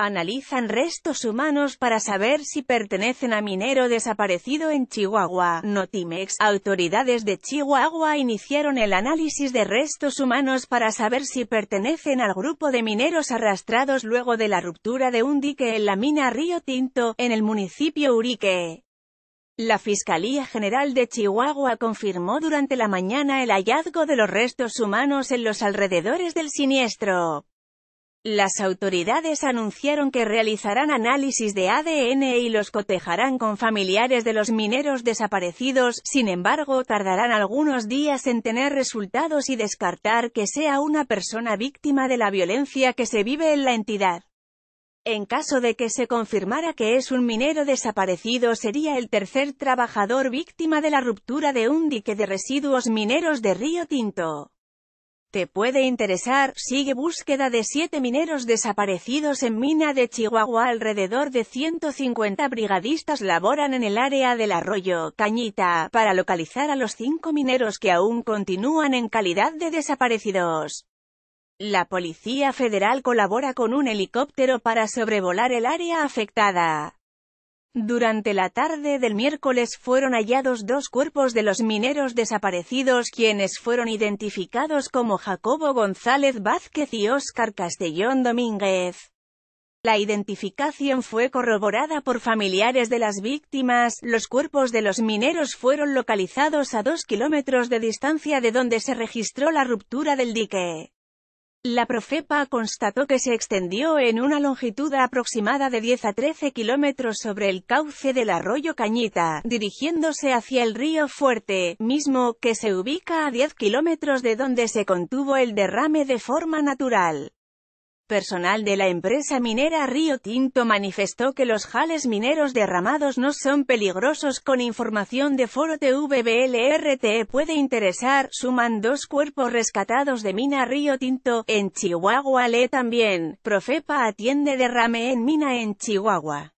Analizan restos humanos para saber si pertenecen a minero desaparecido en Chihuahua. Notimex, autoridades de Chihuahua iniciaron el análisis de restos humanos para saber si pertenecen al grupo de mineros arrastrados luego de la ruptura de un dique en la mina Río Tinto, en el municipio Urique. La Fiscalía General de Chihuahua confirmó durante la mañana el hallazgo de los restos humanos en los alrededores del siniestro. Las autoridades anunciaron que realizarán análisis de ADN y los cotejarán con familiares de los mineros desaparecidos, sin embargo tardarán algunos días en tener resultados y descartar que sea una persona víctima de la violencia que se vive en la entidad. En caso de que se confirmara que es un minero desaparecido sería el tercer trabajador víctima de la ruptura de un dique de residuos mineros de Río Tinto. Te puede interesar, sigue búsqueda de siete mineros desaparecidos en mina de Chihuahua alrededor de 150 brigadistas laboran en el área del arroyo Cañita, para localizar a los cinco mineros que aún continúan en calidad de desaparecidos. La Policía Federal colabora con un helicóptero para sobrevolar el área afectada. Durante la tarde del miércoles fueron hallados dos cuerpos de los mineros desaparecidos quienes fueron identificados como Jacobo González Vázquez y Oscar Castellón Domínguez. La identificación fue corroborada por familiares de las víctimas, los cuerpos de los mineros fueron localizados a dos kilómetros de distancia de donde se registró la ruptura del dique. La Profepa constató que se extendió en una longitud aproximada de 10 a 13 kilómetros sobre el cauce del arroyo Cañita, dirigiéndose hacia el río Fuerte, mismo, que se ubica a 10 kilómetros de donde se contuvo el derrame de forma natural. Personal de la empresa minera Río Tinto manifestó que los jales mineros derramados no son peligrosos con información de foro TVBLRTE puede interesar, suman dos cuerpos rescatados de mina Río Tinto, en Chihuahua le también, Profepa atiende derrame en mina en Chihuahua.